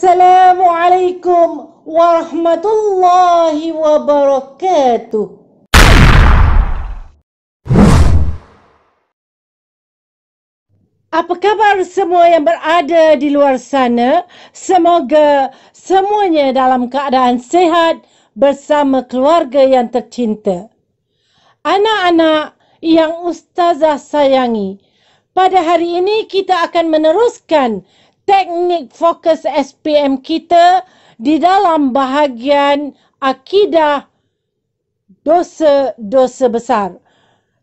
Assalamualaikum warahmatullahi wabarakatuh. Apa khabar semua yang berada di luar sana? Semoga semuanya dalam keadaan sehat bersama keluarga yang tercinta. Anak-anak yang ustazah sayangi, pada hari ini kita akan meneruskan teknik fokus SPM kita di dalam bahagian akidah dosa-dosa besar.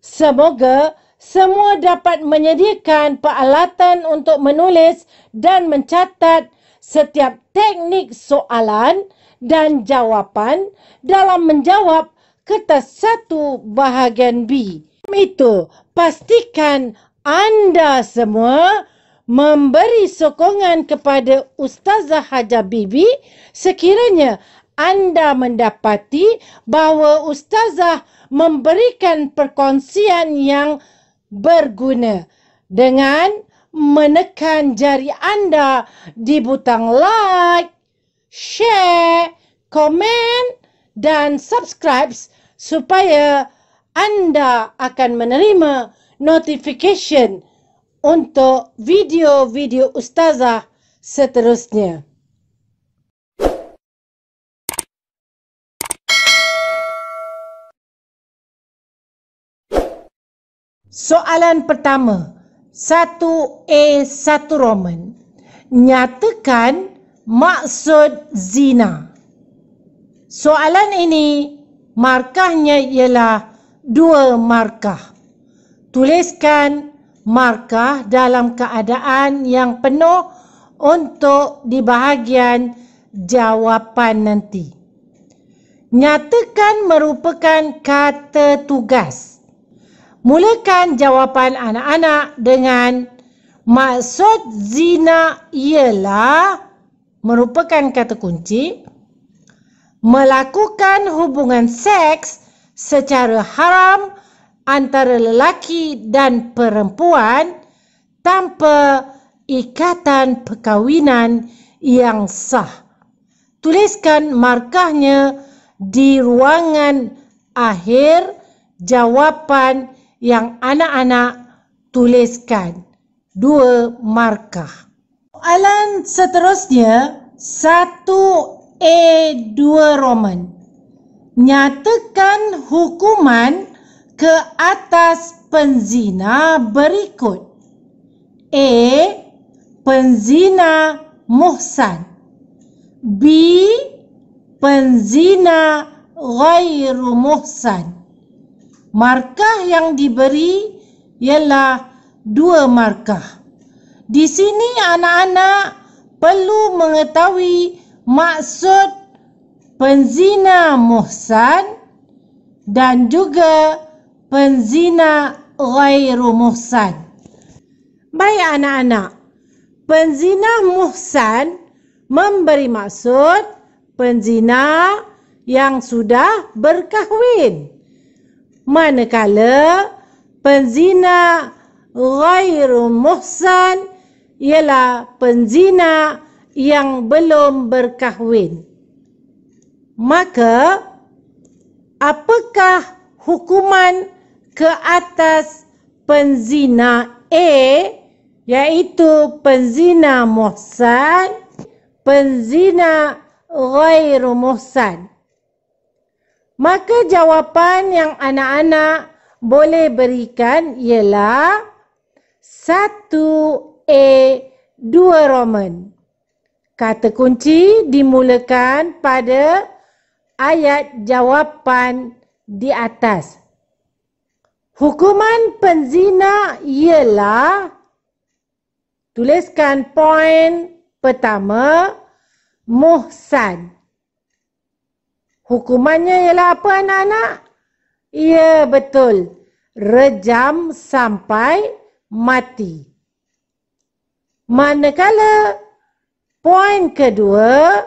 Semoga semua dapat menyediakan peralatan untuk menulis dan mencatat setiap teknik soalan dan jawapan dalam menjawab kertas satu bahagian B. Itu pastikan anda semua memberi sokongan kepada Ustazah Haja Bibi sekiranya anda mendapati bahawa Ustazah memberikan perkongsian yang berguna dengan menekan jari anda di butang like, share, komen dan subscribe supaya anda akan menerima notification untuk video-video ustazah seterusnya. Soalan pertama, 1A1 Roman. Nyatakan maksud zina. Soalan ini markahnya ialah dua markah. Tuliskan markah dalam keadaan yang penuh untuk di bahagian jawapan nanti. Nyatakan merupakan kata tugas. Mulakan jawapan anak-anak dengan maksud zina ialah merupakan kata kunci melakukan hubungan seks secara haram antara lelaki dan perempuan tanpa ikatan perkahwinan yang sah. Tuliskan markahnya di ruangan akhir jawapan yang anak-anak tuliskan. Dua markah. Soalan seterusnya, 1A2 Roman. Nyatakan hukuman ke atas penzina berikut. A. Penzina Muhsan B. Penzina Ghairu Muhsan Markah yang diberi ialah dua markah. Di sini anak-anak perlu mengetahui maksud penzina Muhsan dan juga penzina penzina ghairu muhsan. Baik anak-anak, penzina muhsan memberi maksud penzina yang sudah berkahwin. Manakala penzina ghairu muhsan ialah penzina yang belum berkahwin. Maka apakah hukuman ke atas penzina E, yaitu penzina muhsan penzina ghairu muhsan maka jawapan yang anak-anak boleh berikan ialah 1A 2 Roman kata kunci dimulakan pada ayat jawapan di atas 1 Hukuman penzina ialah Tuliskan poin pertama Muhsan Hukumannya ialah apa anak-anak? Ya betul Rejam sampai mati Manakala Poin kedua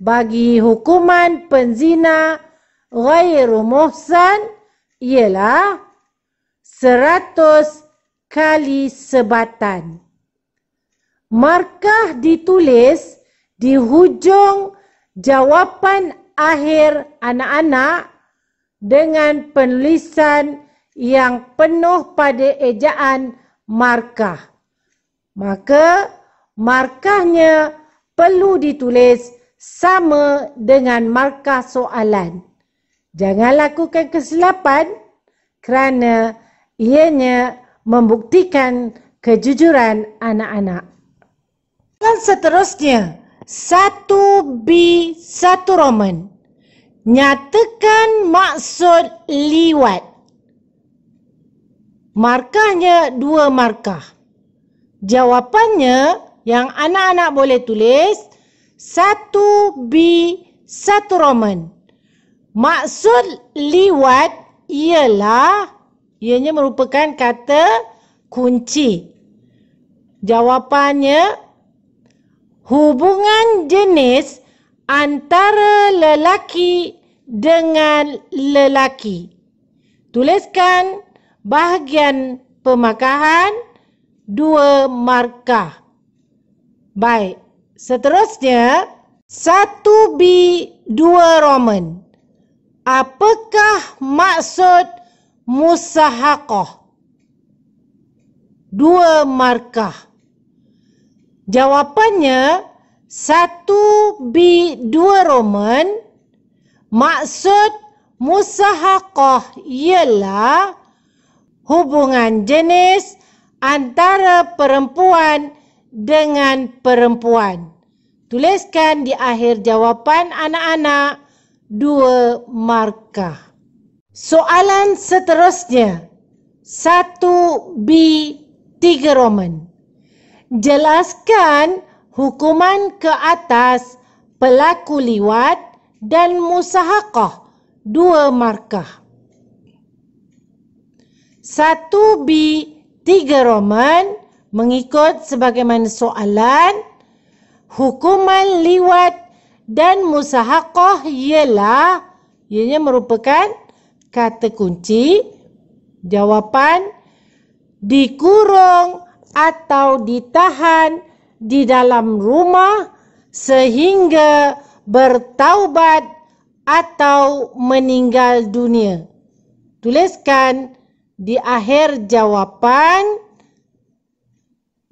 Bagi hukuman penzina Ghairu Muhsan Ialah seratus kali sebatan. Markah ditulis di hujung jawapan akhir anak-anak dengan penulisan yang penuh pada ejaan markah. Maka markahnya perlu ditulis sama dengan markah soalan. Jangan lakukan kesilapan kerana ianya membuktikan kejujuran anak-anak. Dan seterusnya, 1B1 Roman. Nyatakan maksud liwat. Markahnya dua markah. Jawapannya yang anak-anak boleh tulis 1B1 Roman. Maksud liwat ialah Ianya merupakan kata kunci. Jawapannya, hubungan jenis antara lelaki dengan lelaki. Tuliskan bahagian pemakahan dua markah. Baik, seterusnya, satu B dua Roman. Apakah maksud musahakoh. Dua markah. Jawapannya, satu B dua Roman, maksud musahakoh ialah hubungan jenis antara perempuan dengan perempuan. Tuliskan di akhir jawapan anak-anak dua markah. Soalan seterusnya 1B 3 Roman Jelaskan hukuman ke atas pelaku liwat dan musahakah dua markah. 1B 3 Roman mengikut sebagaimana soalan hukuman liwat dan musahakah ialah ianya merupakan kata kunci jawapan dikurung atau ditahan di dalam rumah sehingga bertaubat atau meninggal dunia. Tuliskan di akhir jawapan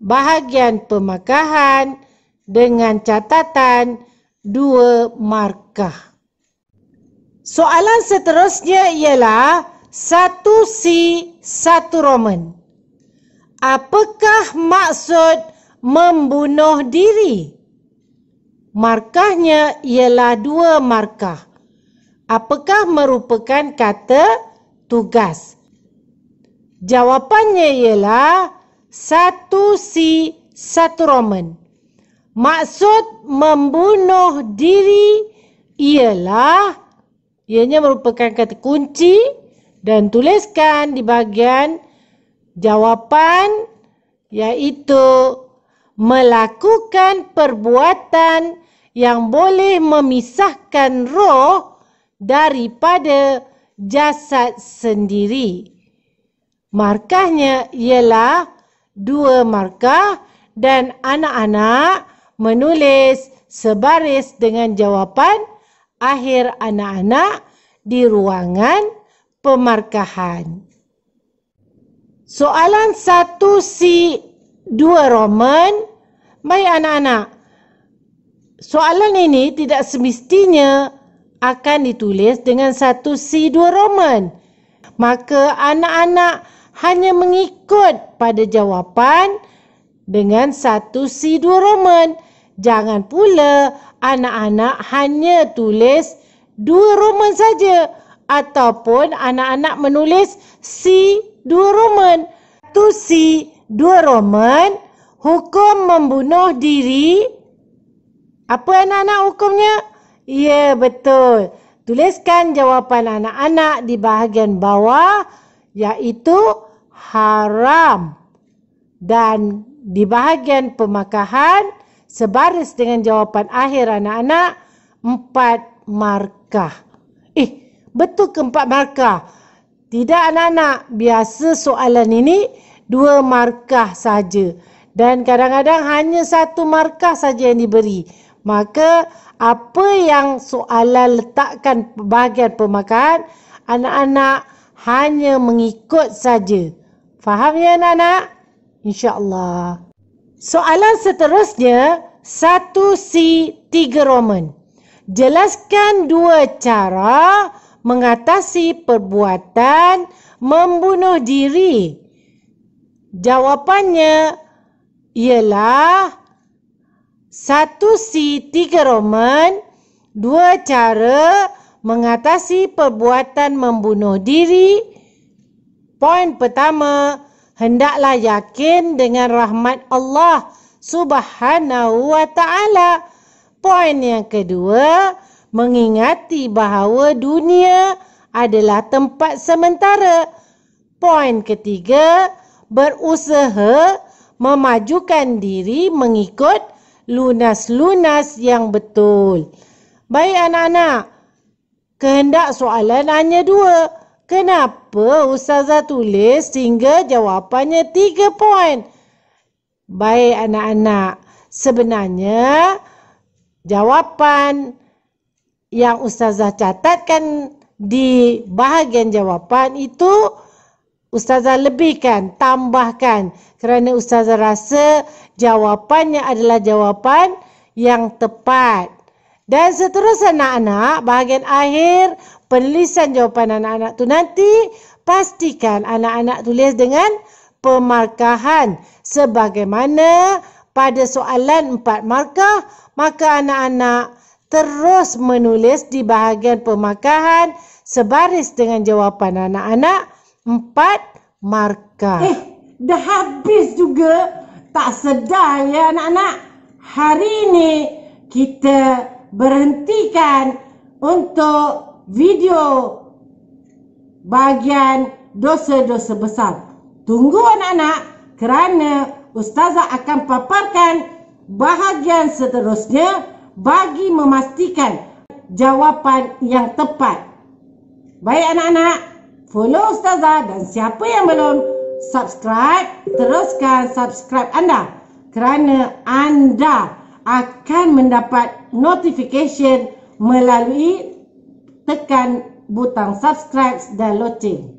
bahagian pemakahan dengan catatan dua markah. Soalan seterusnya ialah 1C 1 Roman. Apakah maksud membunuh diri? Markahnya ialah dua markah. Apakah merupakan kata tugas? Jawapannya ialah 1C 1 Roman. Maksud membunuh diri ialah ianya merupakan kata kunci dan tuliskan di bahagian jawapan iaitu melakukan perbuatan yang boleh memisahkan roh daripada jasad sendiri. Markahnya ialah dua markah dan anak-anak menulis sebaris dengan jawapan 1 akhir anak-anak di ruangan pemarkahan. Soalan 1C 2 Roman. Baik anak-anak. Soalan ini tidak semestinya akan ditulis dengan 1C 2 Roman. Maka anak-anak hanya mengikut pada jawapan dengan 1C 2 Roman. Jangan pula anak-anak hanya tulis dua roman saja ataupun anak-anak menulis C dua roman. tu C dua roman, hukum membunuh diri. Apa anak-anak hukumnya? Ya, betul. Tuliskan jawapan anak-anak di bahagian bawah iaitu haram. Dan di bahagian pemakahan sebaris dengan jawapan akhir anak-anak empat markah. Eh, betul ke empat markah? Tidak anak-anak, biasa soalan ini dua markah saja dan kadang-kadang hanya satu markah saja yang diberi. Maka apa yang soalan letakkan bahagian pemakaian, anak-anak hanya mengikut saja. Faham ya anak-anak? InsyaAllah. Soalan seterusnya, 1C3 Roman. Jelaskan dua cara mengatasi perbuatan membunuh diri. Jawapannya ialah 1C3 Roman, dua cara mengatasi perbuatan membunuh diri. Poin pertama, hendaklah yakin dengan rahmat Allah Subhanahu wa taala. Poin yang kedua, mengingati bahawa dunia adalah tempat sementara. Poin ketiga, berusaha memajukan diri mengikut lunas-lunas yang betul. Baik anak-anak, kehendak soalan hanya dua. Kenapa Ustazah tulis sehingga jawapannya tiga poin? Baik anak-anak, sebenarnya jawapan yang Ustazah catatkan di bahagian jawapan itu Ustazah lebihkan, tambahkan kerana Ustazah rasa jawapannya adalah jawapan yang tepat. Dan seterusnya anak-anak, bahagian akhir penulisan jawapan anak-anak tu nanti pastikan anak-anak tulis dengan pemarkahan sebagaimana pada soalan empat markah maka anak-anak terus menulis di bahagian pemarkahan sebaris dengan jawapan anak-anak empat markah eh dah habis juga tak sedar ya anak-anak hari ini kita berhentikan untuk video bagian dosa-dosa besar. Tunggu anak-anak kerana ustazah akan paparkan bahagian seterusnya bagi memastikan jawapan yang tepat. Baik anak-anak, follow ustazah dan siapa yang belum subscribe, teruskan subscribe anda kerana anda akan mendapat notification melalui tekan butang subscribe dan loceng.